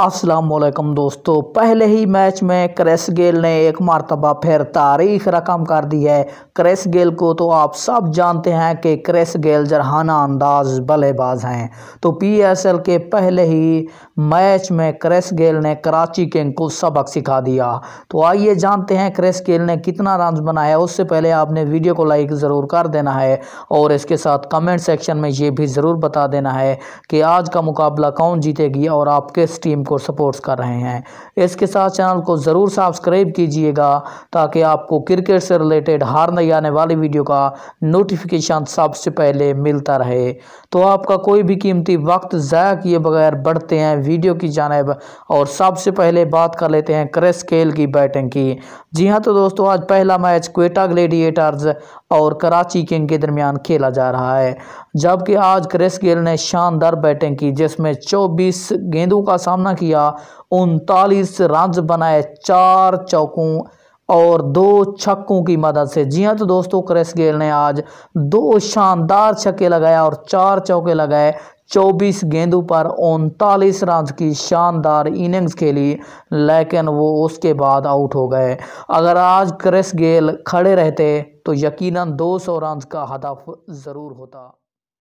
असलम दोस्तों पहले ही मैच में क्रिस गेल ने एक मरतबा फिर तारीख रकम कर दी है क्रिस गेल को तो आप सब जानते हैं कि क्रिस गेल जरहाना अंदाज बल्लेबाज हैं तो पीएसएल के पहले ही मैच में क्रिस गेल ने कराची किंग को सबक सिखा दिया तो आइए जानते हैं क्रिस गेल ने कितना रन बनाया उससे पहले आपने वीडियो को लाइक ज़रूर कर देना है और इसके साथ कमेंट सेक्शन में ये भी ज़रूर बता देना है कि आज का मुकाबला कौन जीतेगी और आप किस टीम टीम को सपोर्ट्स कर रहे हैं इसके साथ चैनल को ज़रूर सब्सक्राइब कीजिएगा ताकि आपको क्रिकेट से रिलेटेड हार नहीं आने वाली वीडियो का नोटिफिकेशन सबसे पहले मिलता रहे तो आपका कोई भी कीमती वक्त ज़ाया किए बगैर बढ़ते हैं वीडियो की जानब और सबसे पहले बात कर लेते हैं क्रिस खेल की बैटिंग की जी हाँ तो दोस्तों आज पहला मैच क्वेटा ग्लेडिएटर्स और कराची किंग के दरमियान खेला जा रहा है जबकि आज क्रिस गेल ने शानदार बैटिंग की जिसमें 24 गेंदों का सामना किया उनतालीस रन बनाए चार चौकों और दो छक्कों की मदद से जी हाँ तो दोस्तों क्रिस गेल ने आज दो शानदार छक्के लगाए और चार चौके लगाए 24 गेंदों पर उनतालीस रन की शानदार इनिंग्स खेली लेकिन वो उसके बाद आउट हो गए अगर आज क्रिस गेल खड़े रहते तो यकीनन 200 रन का हदफ ज़रूर होता